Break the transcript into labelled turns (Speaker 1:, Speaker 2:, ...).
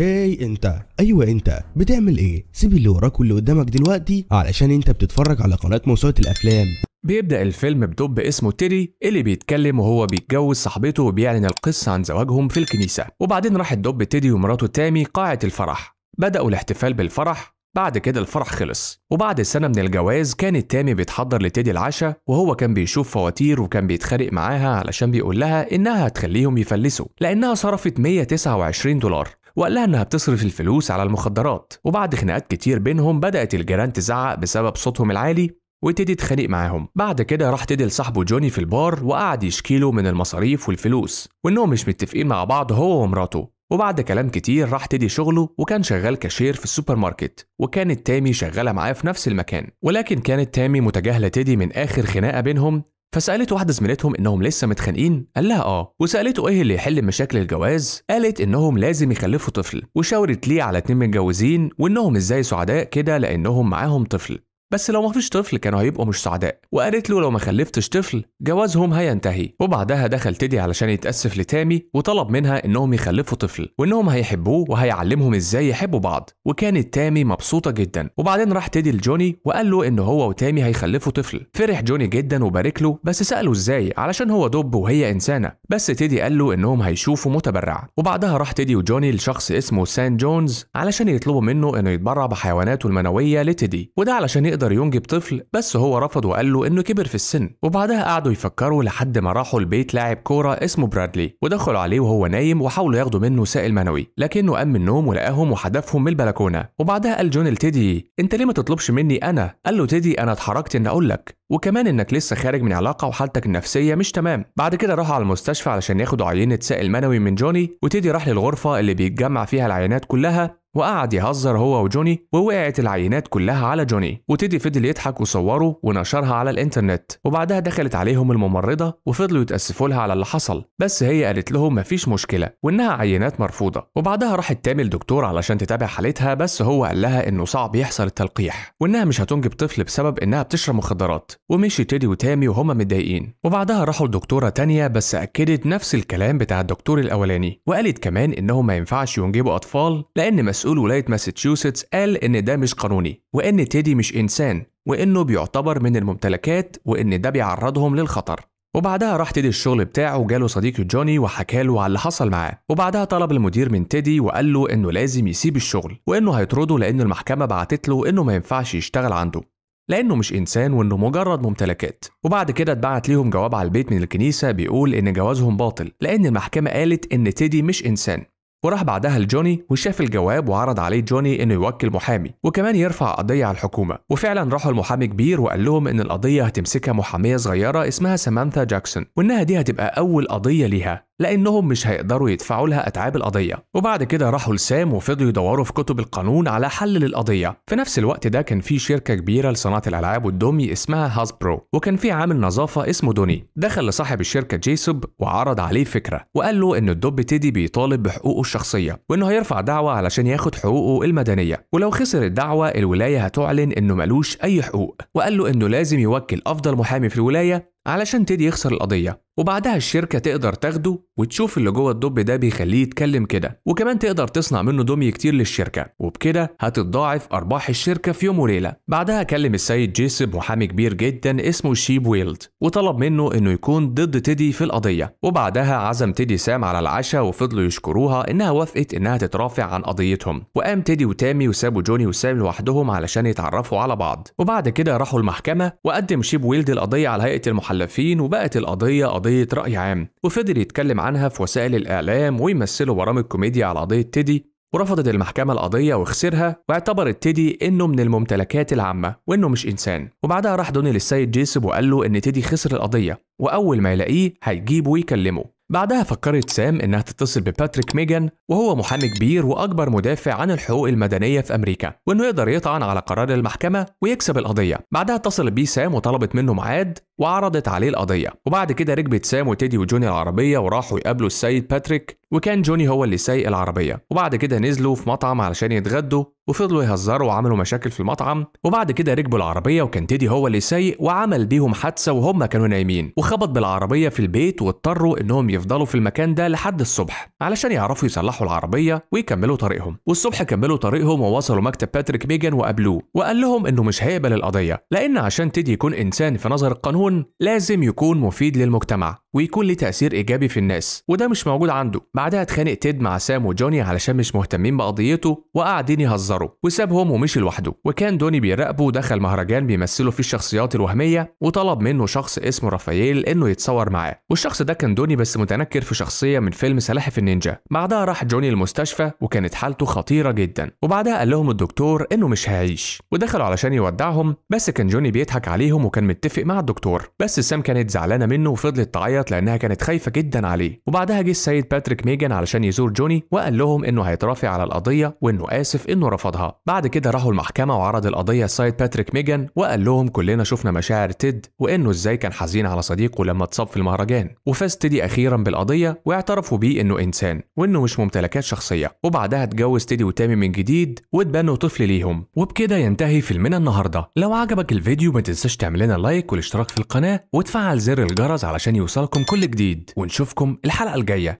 Speaker 1: هاي انت ايوه انت بتعمل ايه سيب اللي وراك واللي قدامك دلوقتي علشان انت بتتفرج على قناه موسوعه الافلام بيبدا الفيلم بدب اسمه تيري اللي بيتكلم وهو بيتجوز صاحبته وبيعلن القصه عن زواجهم في الكنيسه وبعدين راح الدب تيري ومراته تامي قاعه الفرح بداوا الاحتفال بالفرح بعد كده الفرح خلص وبعد سنة من الجواز كانت تامي بتحضر لتيدي العشاء وهو كان بيشوف فواتير وكان بيتخانق معاها علشان بيقول لها إنها هتخليهم يفلسوا لأنها صرفت 129 دولار وقال لها انها بتصرف الفلوس على المخدرات وبعد خناقات كتير بينهم بدات الجيران تزعق بسبب صوتهم العالي وتيدي تخانق معاهم بعد كده راح تيدي لصاحبه جوني في البار وقعد يشكي له من المصاريف والفلوس وانهم مش متفقين مع بعض هو ومراته وبعد كلام كتير راح تدي شغله وكان شغال كاشير في السوبر ماركت وكانت تامي شغاله معاه في نفس المكان ولكن كانت تامي متجاهله تدي من اخر خناقه بينهم فسالت واحده زميلتهم انهم لسه متخانقين قال لها اه وسالته ايه اللي يحل مشاكل الجواز قالت انهم لازم يخلفوا طفل وشاورت ليه على اتنين متجوزين وانهم ازاي سعداء كده لانهم معاهم طفل بس لو ما فيش طفل كانوا هيبقوا مش سعداء وقالت له لو ما خلفتش طفل جوازهم هينتهي وبعدها دخل تيدي علشان يتأسف لتامي وطلب منها انهم يخلفوا طفل وانهم هيحبوه وهيعلمهم ازاي يحبوا بعض وكانت تامي مبسوطة جدا وبعدين راح تيدي لجوني وقال له ان هو وتامي هيخلفوا طفل فرح جوني جدا وبارك له بس سأله ازاي علشان هو دب وهي انسانة بس تيدي قال له انهم هيشوفوا متبرع وبعدها راح تيدي وجوني لشخص اسمه سان جونز علشان يطلبوا منه انه يتبرع بحيواناته المنوية لتيدي وده علشان يقدر ينجب طفل بس هو رفض وقال له انه كبر في السن وبعدها قعدوا يفكروا لحد ما راحوا لبيت لاعب كوره اسمه برادلي ودخلوا عليه وهو نايم وحاولوا ياخدوا منه سائل منوي لكنه قام من النوم ولقاهم وحدفهم من البلكونه وبعدها قال جون لتيدي انت ليه ما تطلبش مني انا قال له تيدي انا اتحركت ان اقول لك وكمان انك لسه خارج من علاقه وحالتك النفسيه مش تمام بعد كده راحوا على المستشفى علشان ياخدوا عينه سائل منوي من جوني وتيدي راح للغرفه اللي بيتجمع فيها العينات كلها وقعد يهزر هو وجوني ووقعت العينات كلها على جوني وتيدي فضل يضحك وصوره ونشرها على الانترنت وبعدها دخلت عليهم الممرضة وفضلوا يتأسفوا لها على اللي حصل بس هي قالت لهم مفيش مشكلة وإنها عينات مرفوضة وبعدها راحت تامي الدكتور علشان تتابع حالتها بس هو قال لها إنه صعب يحصل التلقيح وإنها مش هتنجب طفل بسبب إنها بتشرب مخدرات ومشي تيدي وتامي وهما متضايقين وبعدها راحوا لدكتورة تانية بس أكدت نفس الكلام بتاع الدكتور الأولاني وقالت كمان إنهم ما ينفعش ينجبوا أطفال لأن مسؤول مسؤول ولاية ماساتشوستس قال إن ده مش قانوني وإن تيدي مش إنسان وإنه بيعتبر من الممتلكات وإن ده بيعرضهم للخطر وبعدها راح تيدي الشغل بتاعه وجاله صديقه جوني وحكى له على اللي حصل معاه وبعدها طلب المدير من تيدي وقال له انه لازم يسيب الشغل وانه هيطرده لان المحكمه بعتت له انه ما ينفعش يشتغل عنده لانه مش انسان وانه مجرد ممتلكات وبعد كده اتبعت ليهم جواب على البيت من الكنيسه بيقول ان جوازهم باطل لان المحكمه قالت ان تيدي مش انسان وراح بعدها لجوني وشاف الجواب وعرض عليه جوني انه يوكل محامي وكمان يرفع قضيه على الحكومه وفعلا راحوا لمحامي كبير وقال لهم ان القضيه هتمسكها محاميه صغيره اسمها سامانثا جاكسون وانها دي هتبقى اول قضيه ليها لانهم مش هيقدروا يدفعوا لها اتعاب القضيه وبعد كده راحوا لسام وفضلوا يدوروا في كتب القانون على حل للقضيه في نفس الوقت ده كان في شركه كبيره لصناعه الالعاب والدومي اسمها برو وكان في عامل نظافه اسمه دوني دخل لصاحب الشركه جيسوب وعرض عليه فكره وقال له ان الدب تيدي بيطالب بحقوقه الشخصية وإنه هيرفع دعوة علشان ياخد حقوقه المدنية ولو خسر الدعوة الولاية هتعلن إنه ملوش أي حقوق وقال له إنه لازم يوكل أفضل محامي في الولاية علشان تدي يخسر القضية وبعدها الشركة تقدر تاخده وتشوف اللي جوه الدب ده بيخليه يتكلم كده وكمان تقدر تصنع منه دمي كتير للشركة وبكده هتتضاعف أرباح الشركة في يوم وليلة بعدها كلم السيد جيسب محامي كبير جدا اسمه شيب ويلد وطلب منه إنه يكون ضد تيدي في القضية وبعدها عزم تيدي سام على العشاء وفضلوا يشكروها إنها وافقت إنها تترافع عن قضيتهم وقام تيدي وتامي وسابوا جوني وسام لوحدهم علشان يتعرفوا على بعض وبعد كده راحوا المحكمة وقدم شيب ويلد القضية على هيئة المحلفين وبقت القضية قضية قضية رأي عام وفضل يتكلم عنها في وسائل الإعلام ويمثلوا برامج كوميديا على قضية تيدي ورفضت المحكمة القضية وخسرها واعتبرت تيدي إنه من الممتلكات العامة وإنه مش إنسان وبعدها راح دوني للسيد جيسب وقال له إن تيدي خسر القضية وأول ما يلاقيه هيجيبه ويكلمه بعدها فكرت سام إنها تتصل بباتريك ميجان وهو محامي كبير وأكبر مدافع عن الحقوق المدنية في أمريكا وإنه يقدر يطعن على قرار المحكمة ويكسب القضية بعدها اتصلت بيه سام وطلبت منه ميعاد وعرضت عليه القضية وبعد كده ركبت سام وتيدي وجوني العربية وراحوا يقابلوا السيد باتريك وكان جوني هو اللي سايق العربية وبعد كده نزلوا في مطعم علشان يتغدوا وفضلوا يهزروا وعملوا مشاكل في المطعم وبعد كده ركبوا العربية وكان تيدي هو اللي سايق وعمل بيهم حادثة وهم كانوا نايمين وخبط بالعربية في البيت واضطروا انهم يفضلوا في المكان ده لحد الصبح علشان يعرفوا يصلحوا العربية ويكملوا طريقهم والصبح كملوا طريقهم ووصلوا مكتب باتريك ميجان وقابلوه وقال لهم انه مش هيقبل القضية لان عشان تيدي يكون انسان في نظر القانون لازم يكون مفيد للمجتمع ويكون ليه تأثير إيجابي في الناس وده مش موجود عنده بعدها اتخانق تيد مع سام وجوني علشان مش مهتمين بقضيته وقاعدين يهزروا وسابهم ومشي لوحده وكان دوني بيراقبه ودخل مهرجان بيمثلوا فيه الشخصيات الوهمية وطلب منه شخص اسمه رافائيل إنه يتصور معاه والشخص ده كان دوني بس متنكر في شخصية من فيلم سلاحف النينجا بعدها راح جوني المستشفى وكانت حالته خطيرة جدا وبعدها قال لهم الدكتور إنه مش هيعيش ودخلوا علشان يودعهم بس كان جوني بيضحك عليهم وكان متفق مع الدكتور بس سام كانت زعلانة منه وفضلت تعيط دوت لانها كانت خايفه جدا عليه وبعدها جه السيد باتريك ميجان علشان يزور جوني وقال لهم انه هيترافع على القضيه وانه اسف انه رفضها بعد كده راحوا المحكمه وعرض القضيه السيد باتريك ميجان وقال لهم كلنا شفنا مشاعر تيد وانه ازاي كان حزين على صديقه لما اتصاب في المهرجان وفاز تيدي اخيرا بالقضيه واعترفوا بيه انه انسان وانه مش ممتلكات شخصيه وبعدها اتجوز تيدي وتامي من جديد واتبنوا طفل ليهم وبكده ينتهي فيلمنا النهارده لو عجبك الفيديو ما تنساش تعمل لنا لايك والاشتراك في القناه وتفعل زر الجرس علشان يوصلك لكم كل جديد ونشوفكم الحلقة الجاية